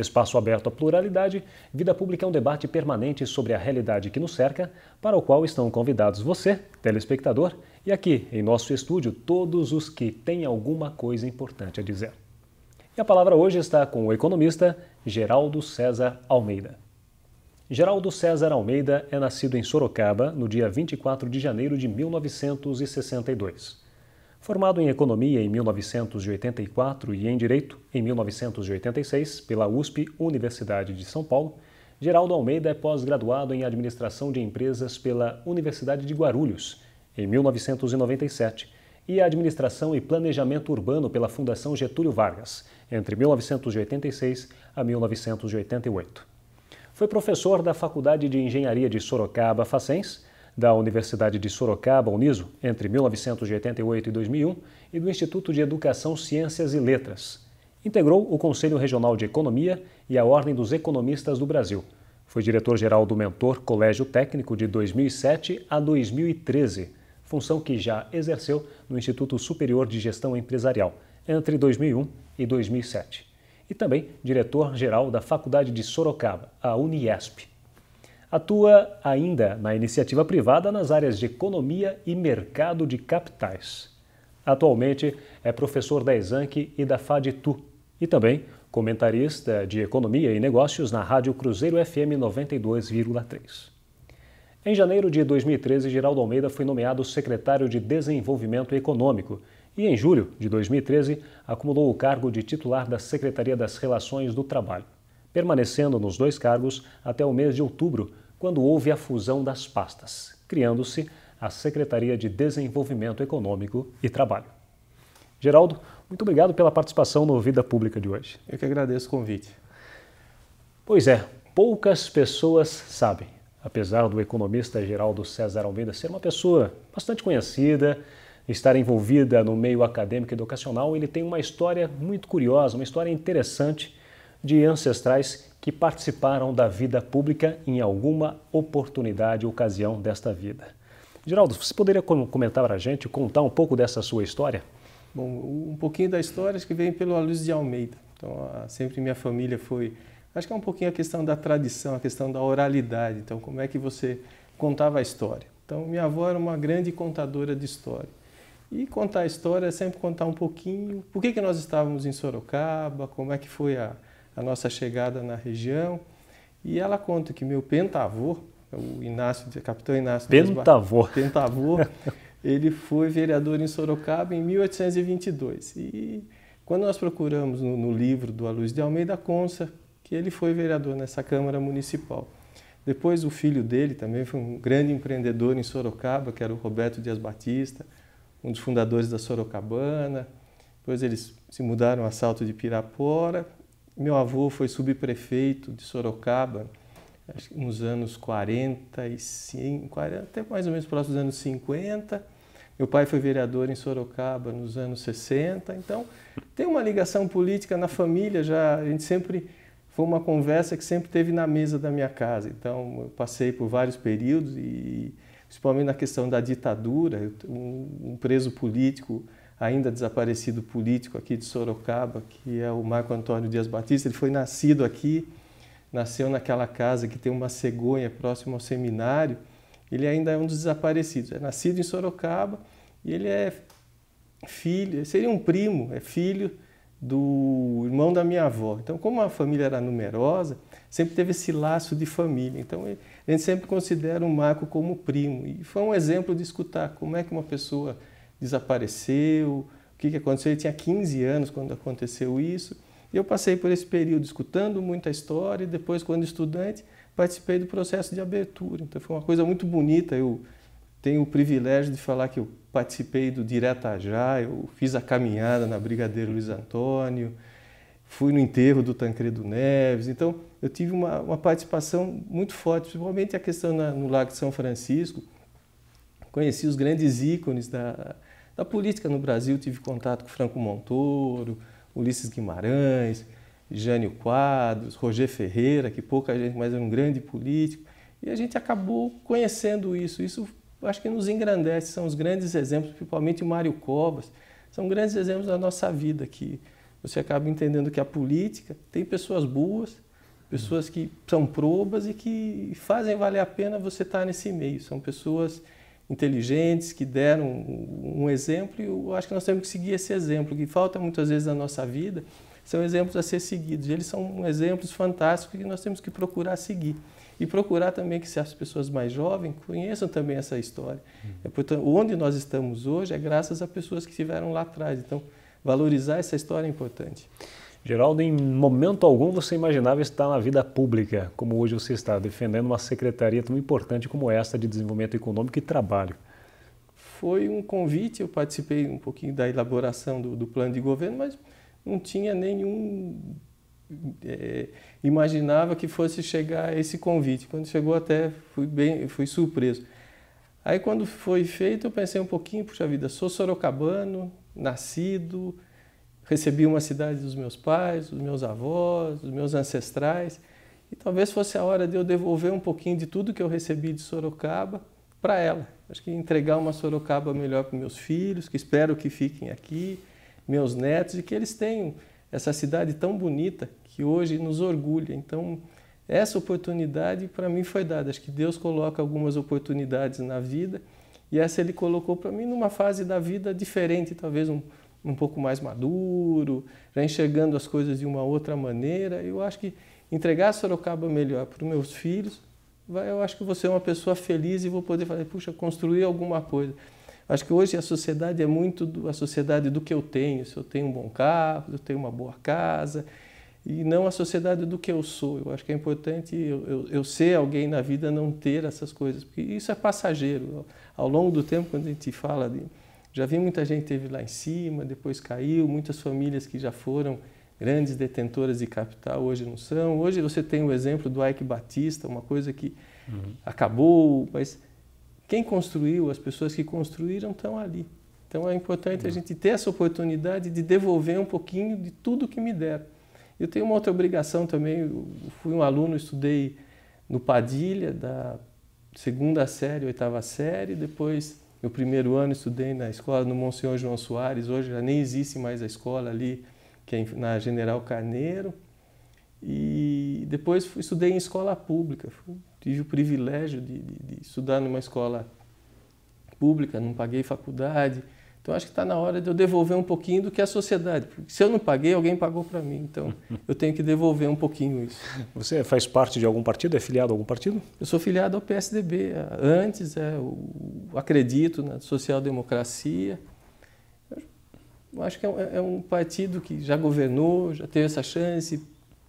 Espaço aberto à pluralidade, Vida Pública é um debate permanente sobre a realidade que nos cerca, para o qual estão convidados você, telespectador, e aqui, em nosso estúdio, todos os que têm alguma coisa importante a dizer. E a palavra hoje está com o economista Geraldo César Almeida. Geraldo César Almeida é nascido em Sorocaba no dia 24 de janeiro de 1962. Formado em Economia em 1984 e em Direito em 1986 pela USP, Universidade de São Paulo, Geraldo Almeida é pós-graduado em Administração de Empresas pela Universidade de Guarulhos, em 1997, e Administração e Planejamento Urbano pela Fundação Getúlio Vargas, entre 1986 a 1988. Foi professor da Faculdade de Engenharia de Sorocaba, Facens, da Universidade de Sorocaba, Uniso, entre 1988 e 2001, e do Instituto de Educação, Ciências e Letras. Integrou o Conselho Regional de Economia e a Ordem dos Economistas do Brasil. Foi diretor-geral do Mentor Colégio Técnico de 2007 a 2013, função que já exerceu no Instituto Superior de Gestão Empresarial entre 2001 e 2007. E também diretor-geral da Faculdade de Sorocaba, a Uniesp. Atua ainda na iniciativa privada nas áreas de economia e mercado de capitais. Atualmente é professor da Exanc e da FADTU e também comentarista de economia e negócios na Rádio Cruzeiro FM 92,3. Em janeiro de 2013, Geraldo Almeida foi nomeado secretário de Desenvolvimento Econômico e, em julho de 2013, acumulou o cargo de titular da Secretaria das Relações do Trabalho, permanecendo nos dois cargos até o mês de outubro, quando houve a fusão das pastas, criando-se a Secretaria de Desenvolvimento Econômico e Trabalho. Geraldo, muito obrigado pela participação no Vida Pública de hoje. Eu que agradeço o convite. Pois é, poucas pessoas sabem, apesar do economista Geraldo César Almeida ser uma pessoa bastante conhecida, estar envolvida no meio acadêmico e educacional, ele tem uma história muito curiosa, uma história interessante de ancestrais que participaram da vida pública em alguma oportunidade ou ocasião desta vida. Geraldo, você poderia comentar para a gente, contar um pouco dessa sua história? Bom, um pouquinho da história que vem pelo luz de Almeida. Então, sempre minha família foi... Acho que é um pouquinho a questão da tradição, a questão da oralidade. Então, como é que você contava a história? Então, minha avó era uma grande contadora de história. E contar a história é sempre contar um pouquinho por que, que nós estávamos em Sorocaba, como é que foi a, a nossa chegada na região. E ela conta que meu pentavô, é o Inácio, o capitão Inácio... Pentavô. Bar... Pentavô, ele foi vereador em Sorocaba em 1822. E quando nós procuramos no, no livro do Aluz de Almeida, consta que ele foi vereador nessa Câmara Municipal. Depois o filho dele também foi um grande empreendedor em Sorocaba, que era o Roberto Dias Batista, um dos fundadores da Sorocabana. Depois eles se mudaram a Salto de Pirapora meu avô foi subprefeito de Sorocaba nos anos 45, 40, até mais ou menos próximo dos anos 50. Meu pai foi vereador em Sorocaba nos anos 60. Então, tem uma ligação política na família, já a gente sempre foi uma conversa que sempre teve na mesa da minha casa. Então, eu passei por vários períodos e principalmente na questão da ditadura, um, um preso político ainda desaparecido político aqui de Sorocaba, que é o Marco Antônio Dias Batista. Ele foi nascido aqui, nasceu naquela casa que tem uma cegonha próximo ao seminário. Ele ainda é um dos desaparecidos. É nascido em Sorocaba e ele é filho, seria um primo, é filho do irmão da minha avó. Então, como a família era numerosa, sempre teve esse laço de família. Então, a gente sempre considera o Marco como primo. E foi um exemplo de escutar como é que uma pessoa desapareceu, o que, que aconteceu. Ele tinha 15 anos quando aconteceu isso. E eu passei por esse período escutando muita história e depois, quando estudante, participei do processo de abertura. Então foi uma coisa muito bonita. Eu tenho o privilégio de falar que eu participei do Direta Já, eu fiz a caminhada na Brigadeiro Luiz Antônio, fui no enterro do Tancredo Neves. Então eu tive uma, uma participação muito forte, principalmente a questão na, no Lago de São Francisco. Conheci os grandes ícones da, da política no Brasil, tive contato com Franco Montoro, Ulisses Guimarães, Jânio Quadros, Roger Ferreira, que pouca gente, mas é um grande político. E a gente acabou conhecendo isso. Isso acho que nos engrandece, são os grandes exemplos, principalmente o Mário Covas, são grandes exemplos da nossa vida, que você acaba entendendo que a política tem pessoas boas, pessoas que são probas e que fazem valer a pena você estar nesse meio. São pessoas inteligentes que deram um exemplo e eu acho que nós temos que seguir esse exemplo que falta muitas vezes na nossa vida são exemplos a ser seguidos eles são exemplos fantásticos que nós temos que procurar seguir e procurar também que se as pessoas mais jovens conheçam também essa história uhum. é, portanto onde nós estamos hoje é graças a pessoas que estiveram lá atrás então valorizar essa história é importante Geraldo, em momento algum você imaginava estar na vida pública, como hoje você está, defendendo uma secretaria tão importante como esta de desenvolvimento econômico e trabalho. Foi um convite, eu participei um pouquinho da elaboração do, do plano de governo, mas não tinha nenhum. É, imaginava que fosse chegar esse convite. Quando chegou, até fui, bem, fui surpreso. Aí, quando foi feito, eu pensei um pouquinho: puxa vida, sou sorocabano, nascido, recebi uma cidade dos meus pais, dos meus avós, dos meus ancestrais, e talvez fosse a hora de eu devolver um pouquinho de tudo que eu recebi de Sorocaba para ela. Acho que entregar uma Sorocaba melhor para meus filhos, que espero que fiquem aqui, meus netos, e que eles tenham essa cidade tão bonita que hoje nos orgulha. Então, essa oportunidade para mim foi dada. Acho que Deus coloca algumas oportunidades na vida e essa Ele colocou para mim numa fase da vida diferente, talvez um, um pouco mais maduro, já né, enxergando as coisas de uma outra maneira. Eu acho que entregar Sorocaba melhor para os meus filhos, eu acho que você é uma pessoa feliz e vou poder fazer, puxa, construir alguma coisa. Acho que hoje a sociedade é muito do, a sociedade do que eu tenho, se eu tenho um bom carro, se eu tenho uma boa casa, e não a sociedade do que eu sou. Eu acho que é importante eu, eu, eu ser alguém na vida, não ter essas coisas, porque isso é passageiro. Ao longo do tempo, quando a gente fala de já vi muita gente que teve lá em cima, depois caiu, muitas famílias que já foram grandes detentoras de capital hoje não são. Hoje você tem o exemplo do Ike Batista, uma coisa que uhum. acabou, mas quem construiu, as pessoas que construíram estão ali. Então é importante uhum. a gente ter essa oportunidade de devolver um pouquinho de tudo que me deram. Eu tenho uma outra obrigação também, eu fui um aluno, estudei no Padilha, da segunda série, oitava série, depois meu primeiro ano estudei na escola no Monsenhor João Soares, hoje já nem existe mais a escola ali, que é na General Carneiro. E depois fui, estudei em escola pública, fui, tive o privilégio de, de, de estudar numa escola pública, não paguei faculdade, então acho que está na hora de eu devolver um pouquinho do que a sociedade. Porque se eu não paguei, alguém pagou para mim. Então eu tenho que devolver um pouquinho isso. Você faz parte de algum partido? É filiado a algum partido? Eu sou filiado ao PSDB. Antes é, acredito na social-democracia. Acho que é um, é um partido que já governou, já teve essa chance,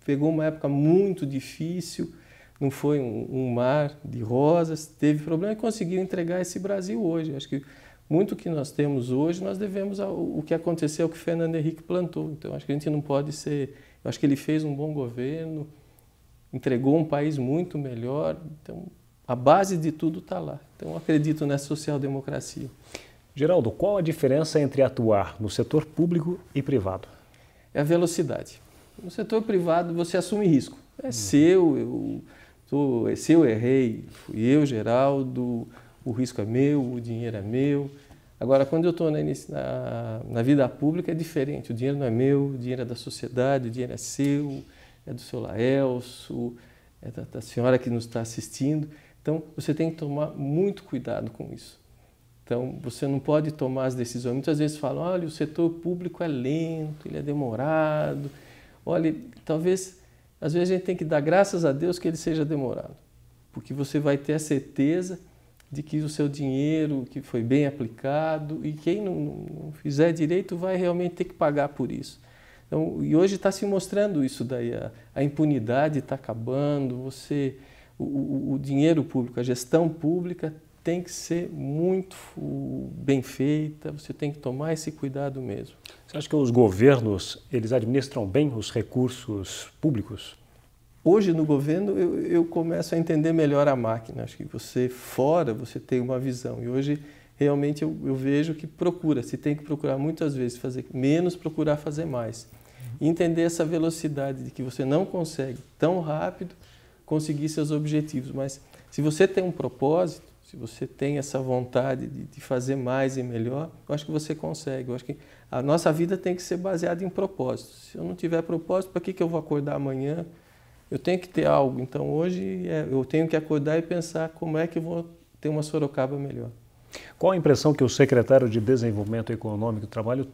pegou uma época muito difícil, não foi um, um mar de rosas, teve problema e conseguiu entregar esse Brasil hoje. Acho que muito que nós temos hoje, nós devemos ao, o que aconteceu, o que Fernando Henrique plantou. Então, acho que a gente não pode ser... Eu acho que ele fez um bom governo, entregou um país muito melhor. Então, a base de tudo está lá. Então, acredito nessa social-democracia. Geraldo, qual a diferença entre atuar no setor público e privado? É a velocidade. No setor privado, você assume risco. É seu, eu, tô, é seu, errei, fui eu, Geraldo, o risco é meu, o dinheiro é meu. Agora, quando eu estou na, na, na, vida pública é diferente, o dinheiro não é meu, o dinheiro é da sociedade, o dinheiro é seu, é do seu Laelso, é da, da senhora que nos está assistindo. Então, você tem que tomar muito cuidado com isso. Então, você não pode tomar as decisões. Muitas vezes falam, olha, o setor público é lento, ele é demorado. Olha, talvez, às vezes a gente tem que dar graças a Deus que ele seja demorado, porque você vai ter a certeza de que o seu dinheiro que foi bem aplicado e quem não, não fizer direito vai realmente ter que pagar por isso. Então, e hoje está se mostrando isso daí, a, a impunidade está acabando, você, o, o, o dinheiro público, a gestão pública tem que ser muito bem feita, você tem que tomar esse cuidado mesmo. Você acha que os governos, eles administram bem os recursos públicos? Hoje no governo eu, eu, começo a entender melhor a máquina. Acho que você fora você tem uma visão e hoje realmente eu, eu vejo que procura. Se tem que procurar muitas vezes fazer menos, procurar fazer mais. E uhum. entender essa velocidade de que você não consegue tão rápido conseguir seus objetivos, mas se você tem um propósito, se você tem essa vontade de, de fazer mais e melhor, eu acho que você consegue. Eu acho que a nossa vida tem que ser baseada em propósitos. Se eu não tiver propósito, para que, que eu vou acordar amanhã? eu tenho que ter algo. Então hoje é, eu tenho que acordar e pensar como é que vou ter uma Sorocaba melhor. Qual a impressão que o secretário de Desenvolvimento Econômico e Trabalho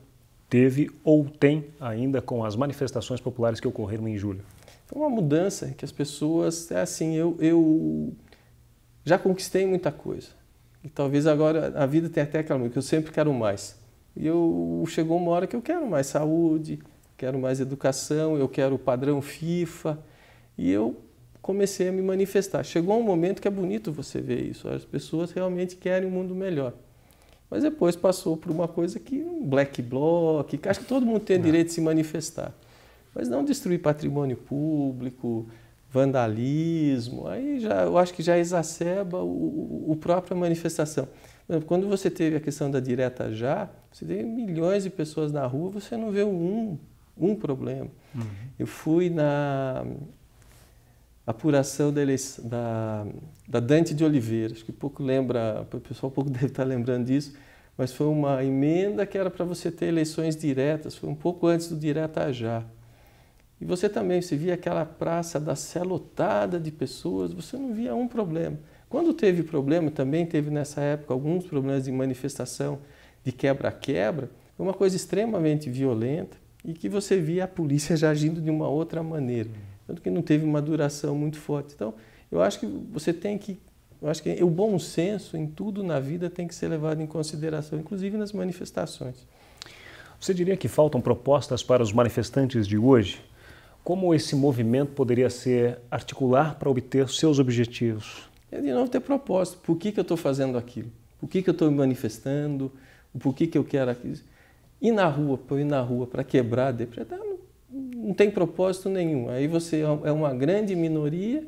teve ou tem ainda com as manifestações populares que ocorreram em julho? Foi uma mudança que as pessoas, é assim, eu, eu já conquistei muita coisa. E talvez agora a vida tenha até aquela que eu sempre quero mais. E eu chegou uma hora que eu quero mais saúde, quero mais educação, eu quero o padrão FIFA. E eu comecei a me manifestar. Chegou um momento que é bonito você ver isso, as pessoas realmente querem um mundo melhor. Mas depois passou por uma coisa que um black bloc, que acho que todo mundo tem o é. direito de se manifestar. Mas não destruir patrimônio público, vandalismo, aí já, eu acho que já exacerba o, o própria manifestação. Quando você teve a questão da direta já, você teve milhões de pessoas na rua, você não vê um, um problema. Uhum. Eu fui na apuração da, eleição, da, da, Dante de Oliveira. Acho que pouco lembra, o pessoal pouco deve estar lembrando disso, mas foi uma emenda que era para você ter eleições diretas, foi um pouco antes do direta já. E você também, você via aquela praça da Sé lotada de pessoas, você não via um problema. Quando teve problema, também teve nessa época alguns problemas de manifestação, de quebra-quebra, uma coisa extremamente violenta e que você via a polícia já agindo de uma outra maneira tanto que não teve uma duração muito forte. Então, eu acho que você tem que, eu acho que o bom senso em tudo na vida tem que ser levado em consideração, inclusive nas manifestações. Você diria que faltam propostas para os manifestantes de hoje? Como esse movimento poderia ser articular para obter seus objetivos? É de novo ter propósito. Por que, que eu estou fazendo aquilo? Por que, que eu estou me manifestando? Por que, que eu quero aquilo? Ir na rua, para ir na rua para quebrar a depressão, tá, não tem propósito nenhum. Aí você é, é uma grande minoria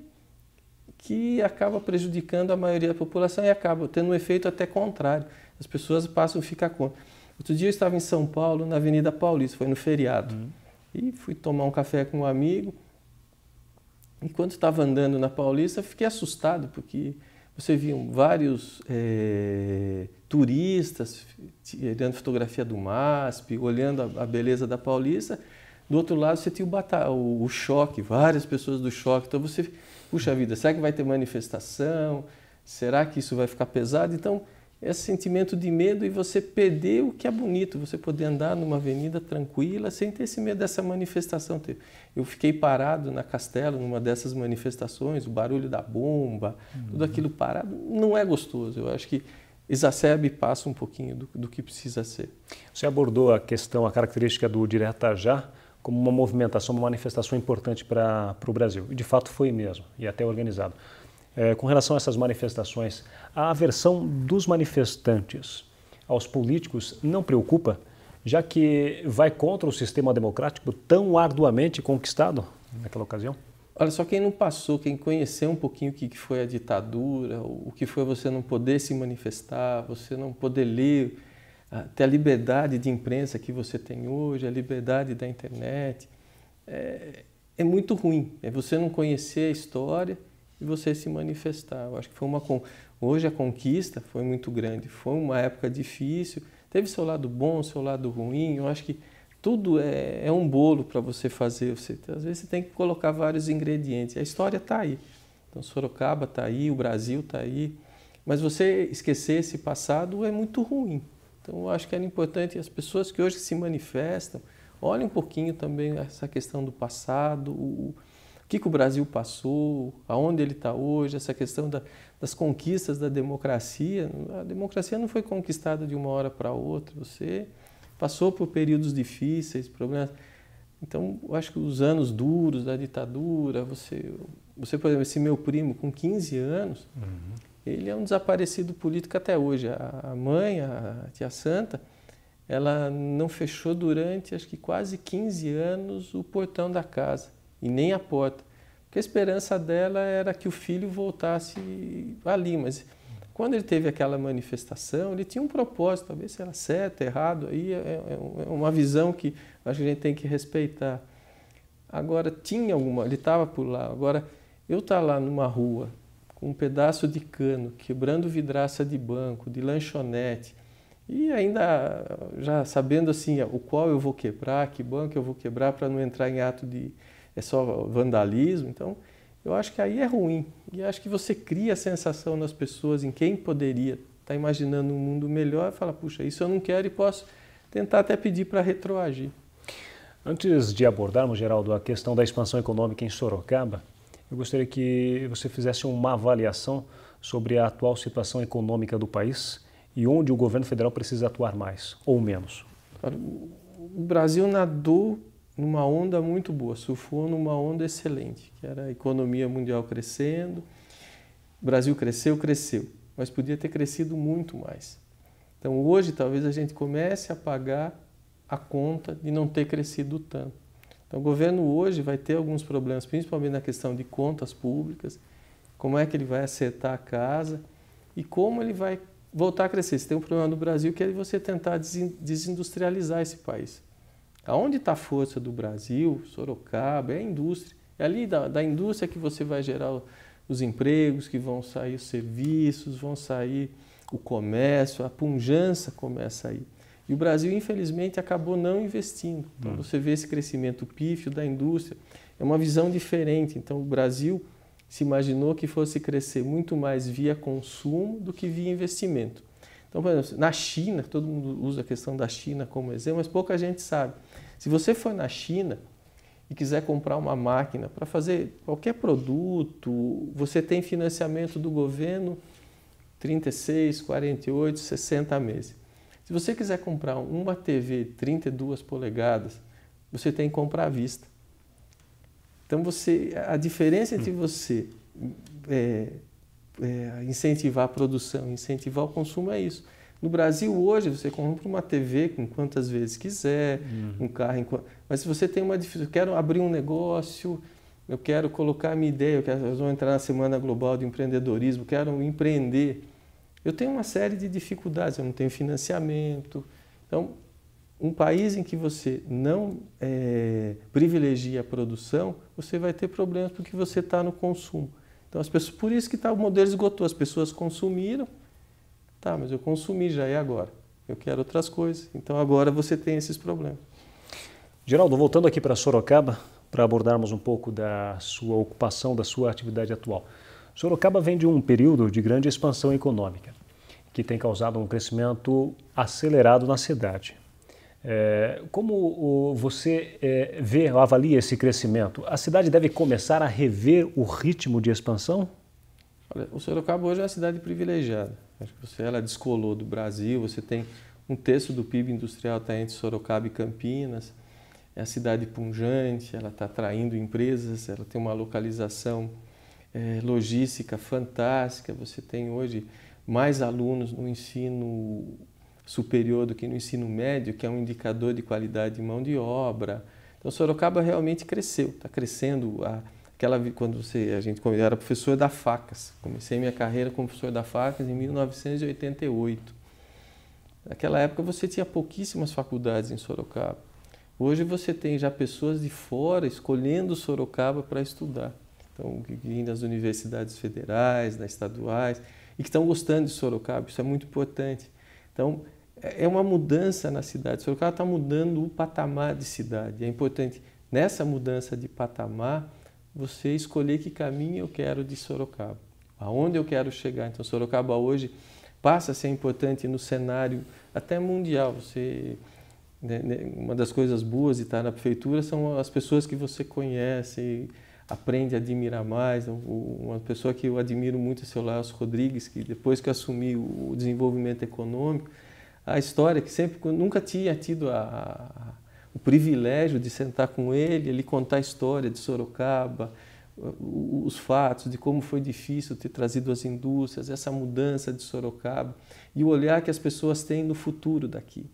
que acaba prejudicando a maioria da população e acaba tendo um efeito até contrário. As pessoas passam a ficar contra. Outro dia eu estava em São Paulo, na Avenida Paulista, foi no feriado. Uhum. E fui tomar um café com um amigo. Enquanto estava andando na Paulista, fiquei assustado, porque você via vários é, turistas tirando fotografia do MASP, olhando a, a beleza da Paulista do outro lado, você tem o, o, o choque, várias pessoas do choque. Então você, puxa vida, será que vai ter manifestação? Será que isso vai ficar pesado? Então, esse sentimento de medo e você perder o que é bonito, você poder andar numa avenida tranquila sem ter esse medo dessa manifestação. Eu fiquei parado na Castelo, numa dessas manifestações, o barulho da bomba, uhum. tudo aquilo parado, não é gostoso. Eu acho que exacerba e passa um pouquinho do, do que precisa ser. Você abordou a questão, a característica do direta já, como uma movimentação, uma manifestação importante para o Brasil. E de fato foi mesmo, e até organizado. É, com relação a essas manifestações, a aversão dos manifestantes aos políticos não preocupa, já que vai contra o sistema democrático tão arduamente conquistado naquela ocasião? Olha, só quem não passou, quem conheceu um pouquinho o que foi a ditadura, o que foi você não poder se manifestar, você não poder ler até ah, a liberdade de imprensa que você tem hoje, a liberdade da internet. É, é muito ruim. É você não conhecer a história e você se manifestar. Eu acho que foi uma hoje a conquista foi muito grande. Foi uma época difícil. Teve seu lado bom, seu lado ruim. Eu acho que tudo é, é um bolo para você fazer. Você, às vezes você tem que colocar vários ingredientes. A história está aí. Então Sorocaba está aí, o Brasil está aí. Mas você esquecer esse passado é muito ruim. Então, eu acho que era importante as pessoas que hoje se manifestam olhem um pouquinho também essa questão do passado, o, que, que o Brasil passou, aonde ele está hoje, essa questão da, das conquistas da democracia. A democracia não foi conquistada de uma hora para outra, você passou por períodos difíceis, problemas. Então, eu acho que os anos duros da ditadura, você, você por exemplo, esse meu primo com 15 anos. Uhum ele é um desaparecido político até hoje. A mãe, a tia Santa, ela não fechou durante acho que quase 15 anos o portão da casa e nem a porta. Porque a esperança dela era que o filho voltasse ali, mas quando ele teve aquela manifestação, ele tinha um propósito, talvez se era certo, errado, aí é, é, é, é uma visão que acho que a gente tem que respeitar. Agora, tinha alguma, ele estava por lá, agora eu estar tá lá numa rua com um pedaço de cano, quebrando vidraça de banco, de lanchonete, e ainda já sabendo assim o qual eu vou quebrar, que banco eu vou quebrar para não entrar em ato de é só vandalismo. Então, eu acho que aí é ruim. E acho que você cria a sensação nas pessoas em quem poderia estar tá imaginando um mundo melhor, e fala, puxa, isso eu não quero e posso tentar até pedir para retroagir. Antes de abordarmos, Geraldo, a questão da expansão econômica em Sorocaba, eu gostaria que você fizesse uma avaliação sobre a atual situação econômica do país e onde o governo federal precisa atuar mais ou menos. O Brasil nadou numa onda muito boa, surfou numa onda excelente, que era a economia mundial crescendo. O Brasil cresceu, cresceu, mas podia ter crescido muito mais. Então hoje talvez a gente comece a pagar a conta de não ter crescido tanto. Então, o governo hoje vai ter alguns problemas, principalmente na questão de contas públicas, como é que ele vai acertar a casa e como ele vai voltar a crescer. Você tem um problema no Brasil que é você tentar desindustrializar esse país. Aonde está a força do Brasil, Sorocaba, é a indústria. É ali da, da indústria que você vai gerar os empregos, que vão sair os serviços, vão sair o comércio, a punjança começa aí. E o Brasil, infelizmente, acabou não investindo. Então, hum. você vê esse crescimento pífio da indústria. É uma visão diferente. Então, o Brasil se imaginou que fosse crescer muito mais via consumo do que via investimento. Então, por exemplo, na China, todo mundo usa a questão da China como exemplo, mas pouca gente sabe. Se você for na China e quiser comprar uma máquina para fazer qualquer produto, você tem financiamento do governo 36, 48, 60 meses. Se você quiser comprar uma TV 32 polegadas, você tem que comprar à vista. Então você, a diferença entre hum. você é, é, incentivar a produção, incentivar o consumo é isso. No Brasil hoje você compra uma TV com quantas vezes quiser, uhum. um carro, mas se você tem uma dificuldade, eu quero abrir um negócio, eu quero colocar a minha ideia, eu, quero, eu vou entrar na Semana Global do Empreendedorismo, quero empreender, eu tenho uma série de dificuldades, eu não tenho financiamento. Então, um país em que você não é, privilegia a produção, você vai ter problemas porque você está no consumo. Então, as pessoas, por isso que tá, o modelo esgotou, as pessoas consumiram, tá, mas eu consumi já é agora, eu quero outras coisas, então agora você tem esses problemas. Geraldo, voltando aqui para Sorocaba, para abordarmos um pouco da sua ocupação, da sua atividade atual. Sorocaba vem de um período de grande expansão econômica, que tem causado um crescimento acelerado na cidade. É, como o, você é, vê, avalia esse crescimento? A cidade deve começar a rever o ritmo de expansão? Olha, o Sorocaba hoje é uma cidade privilegiada. Acho que você, ela descolou do Brasil, você tem um terço do PIB industrial está entre Sorocaba e Campinas. É a cidade punjante, ela está atraindo empresas, ela tem uma localização é, logística fantástica, você tem hoje mais alunos no ensino superior do que no ensino médio, que é um indicador de qualidade de mão de obra. Então Sorocaba realmente cresceu, está crescendo. A, aquela quando você a gente eu era professor da Facas, comecei minha carreira como professor da Facas em 1988. Naquela época você tinha pouquíssimas faculdades em Sorocaba. Hoje você tem já pessoas de fora escolhendo Sorocaba para estudar então, que vêm das universidades federais, das estaduais, e que estão gostando de Sorocaba, isso é muito importante. Então, é, é uma mudança na cidade. Sorocaba está mudando o patamar de cidade. É importante, nessa mudança de patamar, você escolher que caminho eu quero de Sorocaba, aonde eu quero chegar. Então, Sorocaba hoje passa a ser importante no cenário até mundial. Você, né, né uma das coisas boas de estar na prefeitura são as pessoas que você conhece aprende a admirar mais. Uma pessoa que eu admiro muito é o seu Laos Rodrigues, que depois que assumiu o desenvolvimento econômico, a história que sempre nunca tinha tido a, a, o privilégio de sentar com ele, ele contar a história de Sorocaba, os fatos de como foi difícil ter trazido as indústrias, essa mudança de Sorocaba e o olhar que as pessoas têm no futuro daqui.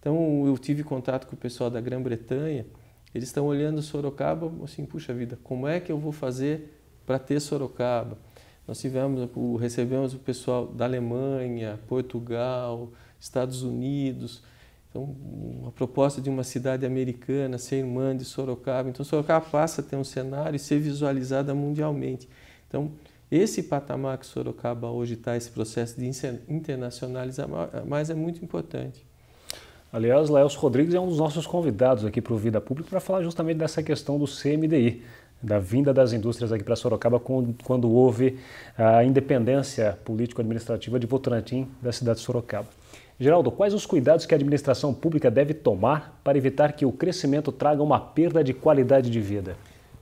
Então, eu tive contato com o pessoal da Grã-Bretanha, eles estão olhando Sorocaba assim, puxa vida, como é que eu vou fazer para ter Sorocaba? Nós tivemos, recebemos o pessoal da Alemanha, Portugal, Estados Unidos. Então, uma proposta de uma cidade americana ser irmã de Sorocaba. Então, Sorocaba passa a ter um cenário e ser visualizada mundialmente. Então, esse patamar que Sorocaba hoje está, esse processo de internacionalizar é mais é, é muito importante. Aliás, Laels Rodrigues é um dos nossos convidados aqui para o Vida Pública para falar justamente dessa questão do CMDI, da vinda das indústrias aqui para Sorocaba quando houve a independência político-administrativa de Votorantim da cidade de Sorocaba. Geraldo, quais os cuidados que a administração pública deve tomar para evitar que o crescimento traga uma perda de qualidade de vida?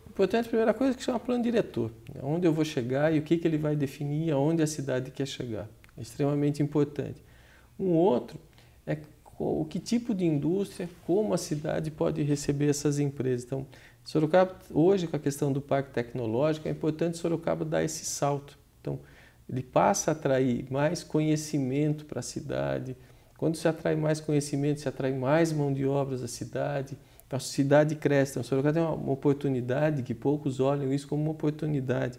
Importante, a primeira coisa, é que chama plano diretor. Onde eu vou chegar e o que, que ele vai definir, aonde a cidade quer chegar. É extremamente importante. Um outro é o que tipo de indústria, como a cidade pode receber essas empresas. Então, Sorocaba, hoje, com a questão do parque tecnológico, é importante Sorocaba dar esse salto. Então, ele passa a atrair mais conhecimento para a cidade. Quando se atrai mais conhecimento, se atrai mais mão de obras à cidade. Então, a cidade cresce. Então, Sorocaba tem uma oportunidade que poucos olham isso como uma oportunidade.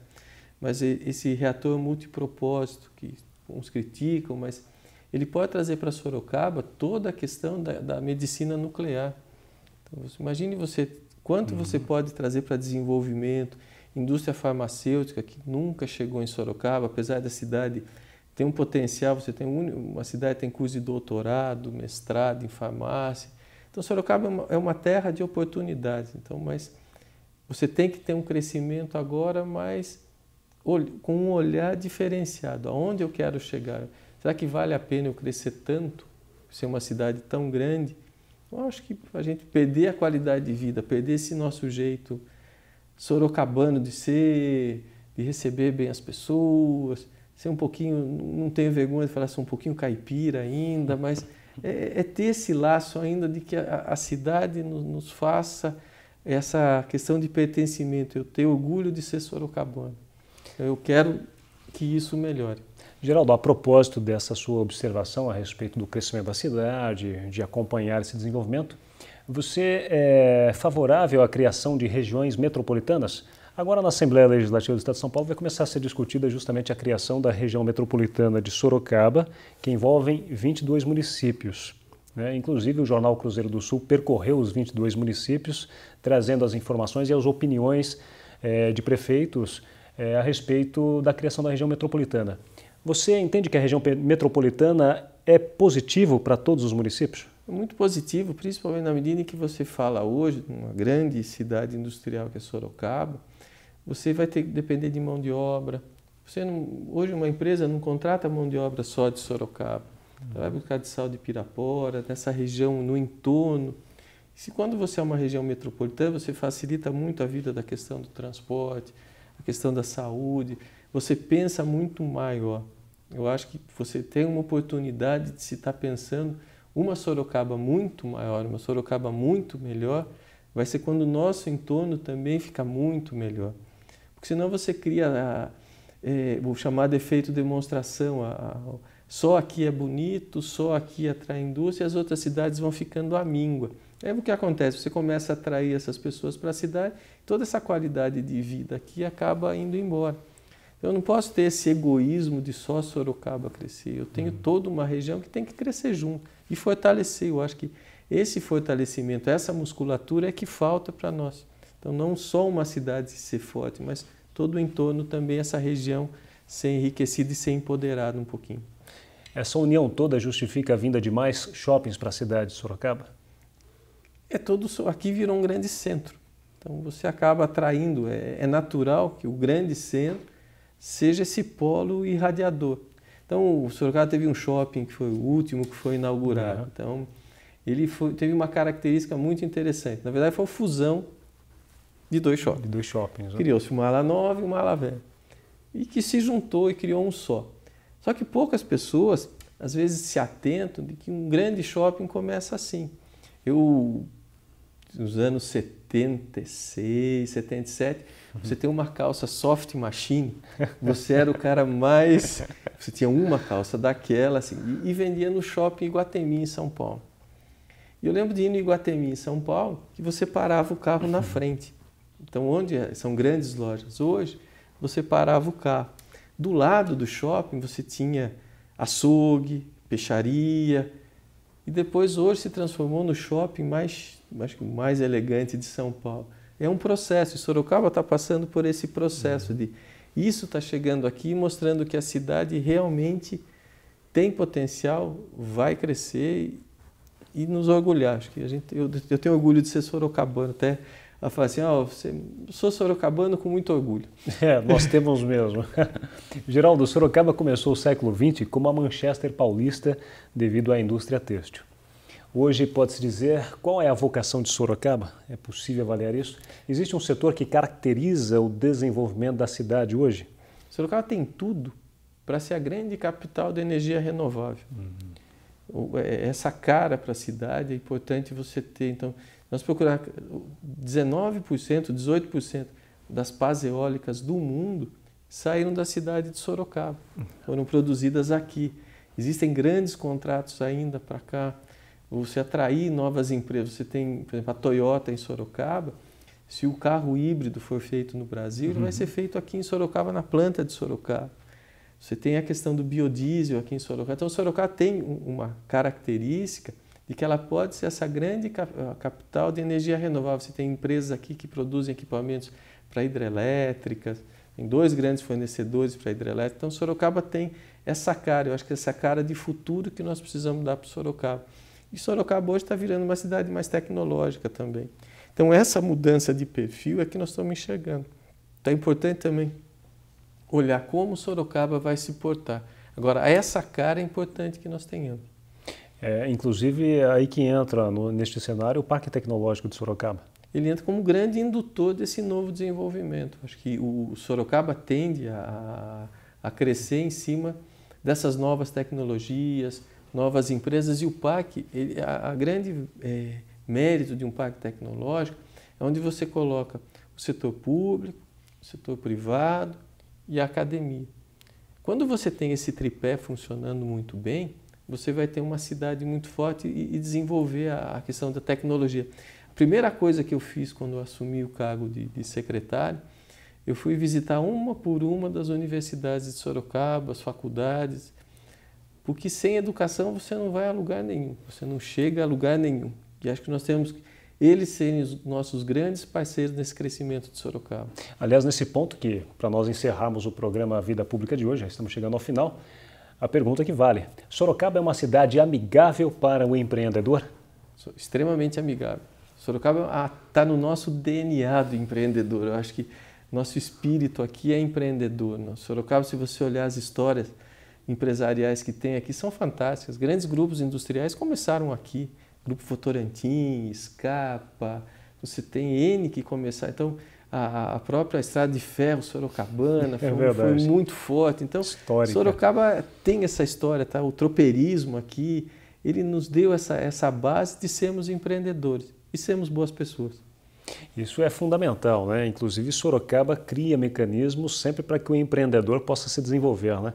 Mas esse reator multipropósito, que uns criticam, mas ele pode trazer para Sorocaba toda a questão da, da medicina nuclear. Então, você, imagine você quanto uhum. você pode trazer para desenvolvimento, indústria farmacêutica que nunca chegou em Sorocaba, apesar da cidade ter um potencial, você tem um, uma cidade tem curso de doutorado, mestrado em farmácia. Então Sorocaba é uma, é uma terra de oportunidades. Então, mas você tem que ter um crescimento agora, mas com um olhar diferenciado, aonde eu quero chegar. Será que vale a pena eu crescer tanto, ser uma cidade tão grande? Eu acho que a gente perder a qualidade de vida, perder esse nosso jeito sorocabano de ser, de receber bem as pessoas, ser um pouquinho, não tenho vergonha de falar, ser um pouquinho caipira ainda, mas é, é ter esse laço ainda de que a, a cidade nos, nos faça essa questão de pertencimento, eu tenho orgulho de ser sorocabano. Eu quero que isso melhore. Geraldo, a propósito dessa sua observação a respeito do crescimento da cidade, de acompanhar esse desenvolvimento, você é favorável à criação de regiões metropolitanas? Agora, na Assembleia Legislativa do Estado de São Paulo, vai começar a ser discutida justamente a criação da região metropolitana de Sorocaba, que envolve 22 municípios. Né? Inclusive, o jornal Cruzeiro do Sul percorreu os 22 municípios, trazendo as informações e as opiniões eh, de prefeitos eh, a respeito da criação da região metropolitana. Você entende que a região metropolitana é positivo para todos os municípios? É muito positivo, principalmente na medida em que você fala hoje, numa grande cidade industrial que é Sorocaba, você vai ter que depender de mão de obra. Você não, hoje uma empresa não contrata mão de obra só de Sorocaba. Ela vai buscar de Sal de Pirapora, nessa região, no entorno. Se quando você é uma região metropolitana, você facilita muito a vida da questão do transporte, a questão da saúde, você pensa muito maior. Eu acho que você tem uma oportunidade de se estar tá pensando uma Sorocaba muito maior, uma Sorocaba muito melhor, vai ser quando o nosso entorno também fica muito melhor. Porque senão você cria a, ah, é, eh, o chamado efeito demonstração, a, a, só aqui é bonito, só aqui atrai indústria, e as outras cidades vão ficando à míngua. É o que acontece, você começa a atrair essas pessoas para a cidade, toda essa qualidade de vida aqui acaba indo embora. Eu não posso ter esse egoísmo de só Sorocaba crescer. Eu tenho uhum. toda uma região que tem que crescer junto e fortalecer. Eu acho que esse fortalecimento, essa musculatura é que falta para nós. Então, não só uma cidade ser forte, mas todo o entorno também, essa região ser enriquecida e ser empoderada um pouquinho. Essa união toda justifica a vinda de mais shoppings para a cidade de Sorocaba? É todo. Aqui virou um grande centro. Então, você acaba atraindo. É, é natural que o grande centro seja esse polo irradiador. Então, o Sorocaba teve um shopping que foi o último que foi inaugurado. Uhum. Então, ele foi, teve uma característica muito interessante. Na verdade, foi a fusão de dois shoppings. De dois shoppings. Né? Criou-se uma ala nova e uma ala velha. E que se juntou e criou um só. Só que poucas pessoas, às vezes, se atentam de que um grande shopping começa assim. Eu, nos anos 76, 77, você tem uma calça soft machine, você era o cara mais. Você tinha uma calça daquela, assim, e, e vendia no shopping Iguatemi, em São Paulo. E eu lembro de ir no Iguatemi, em São Paulo, que você parava o carro na frente. Então, onde é, são grandes lojas hoje, você parava o carro. Do lado do shopping, você tinha açougue, peixaria, e depois hoje se transformou no shopping mais, mais, mais elegante de São Paulo. É um processo, e Sorocaba está passando por esse processo de isso está chegando aqui, mostrando que a cidade realmente tem potencial, vai crescer e nos orgulhar. Acho que a gente, eu, eu tenho orgulho de ser sorocabano, até a falar assim, oh, você, sou sorocabano com muito orgulho. É, nós temos mesmo. Geraldo, Sorocaba começou o século XX como a Manchester paulista devido à indústria têxtil. Hoje pode-se dizer qual é a vocação de Sorocaba? É possível avaliar isso? Existe um setor que caracteriza o desenvolvimento da cidade hoje? Sorocaba tem tudo para ser a grande capital da energia renovável. Uhum. É, essa cara para a cidade é importante você ter. Então, nós procuramos 19%, 18% das pás eólicas do mundo saíram da cidade de Sorocaba, uhum. foram produzidas aqui. Existem grandes contratos ainda para cá você atrair novas empresas. Você tem, por exemplo, a Toyota em Sorocaba. Se o carro híbrido for feito no Brasil, uhum. ele vai uhum. ser feito aqui em Sorocaba, na planta de Sorocaba. Você tem a questão do biodiesel aqui em Sorocaba. Então, Sorocaba tem uma característica de que ela pode ser essa grande capital de energia renovável. Você tem empresas aqui que produzem equipamentos para hidrelétricas, tem dois grandes fornecedores para hidrelétrica. Então, Sorocaba tem essa cara, eu acho que é essa cara de futuro que nós precisamos dar para Sorocaba. E Sorocaba hoje está virando uma cidade mais tecnológica também. Então, essa mudança de perfil é que nós estamos enxergando. Então, é importante também olhar como Sorocaba vai se portar. Agora, essa cara é importante que nós tenhamos. É, inclusive, é aí que entra no, neste cenário o Parque Tecnológico de Sorocaba. Ele entra como grande indutor desse novo desenvolvimento. Acho que o Sorocaba tende a, a crescer em cima dessas novas tecnologias, novas empresas. E o PAC, ele, a, a grande é, mérito de um PAC tecnológico é onde você coloca o setor público, o setor privado e a academia. Quando você tem esse tripé funcionando muito bem, você vai ter uma cidade muito forte e, e desenvolver a, a, questão da tecnologia. A primeira coisa que eu fiz quando eu assumi o cargo de, de secretário eu fui visitar uma por uma das universidades de Sorocaba, as faculdades, porque sem educação você não vai a lugar nenhum, você não chega a lugar nenhum. E acho que nós temos que eles serem os nossos grandes parceiros nesse crescimento de Sorocaba. Aliás, nesse ponto que, para nós encerrarmos o programa Vida Pública de hoje, já estamos chegando ao final, a pergunta que vale. Sorocaba é uma cidade amigável para o empreendedor? Extremamente amigável. Sorocaba está é no nosso DNA do empreendedor. Eu acho que nosso espírito aqui é empreendedor. Né? Sorocaba, se você olhar as histórias empresariais que tem aqui são fantásticas. Grandes grupos industriais começaram aqui. Grupo Votorantim, Escapa, você tem N que começar. Então, a, a própria Estrada de Ferro, Sorocabana, foi, é foi muito forte. Então, Histórica. Sorocaba tem essa história, tá? o tropeirismo aqui, ele nos deu essa, essa base de sermos empreendedores e sermos boas pessoas. Isso é fundamental, né? Inclusive, Sorocaba cria mecanismos sempre para que o empreendedor possa se desenvolver, né?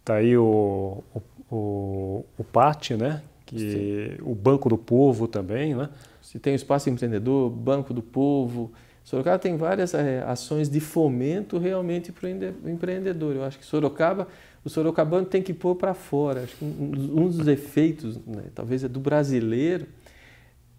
Está aí o, o, o, PAT, né? que Sim. o Banco do Povo também. Né? Se tem o Espaço Empreendedor, Banco do Povo. Sorocaba tem várias é, ações de fomento realmente para o empreendedor. Eu acho que Sorocaba, o sorocabano tem que pôr para fora. Acho que um, dos efeitos, né, talvez, é do brasileiro,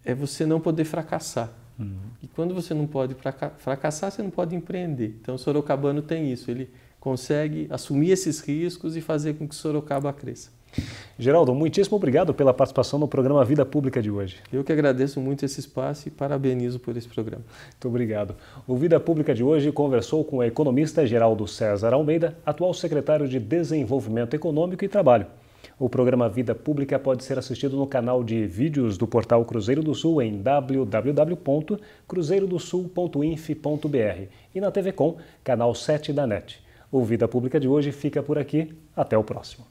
é você não poder fracassar. Uhum. E quando você não pode fracassar, você não pode empreender. Então, o sorocabano tem isso. Ele consegue assumir esses riscos e fazer com que Sorocaba cresça. Geraldo, muitíssimo obrigado pela participação no programa Vida Pública de hoje. Eu que agradeço muito esse espaço e parabenizo por esse programa. Muito obrigado. O Vida Pública de hoje conversou com o economista Geraldo César Almeida, atual secretário de Desenvolvimento Econômico e Trabalho. O programa Vida Pública pode ser assistido no canal de vídeos do portal Cruzeiro do Sul em www.cruzeirodosul.inf.br e na TV Com, canal 7 da NET. O Vida Pública de hoje fica por aqui. Até o próximo.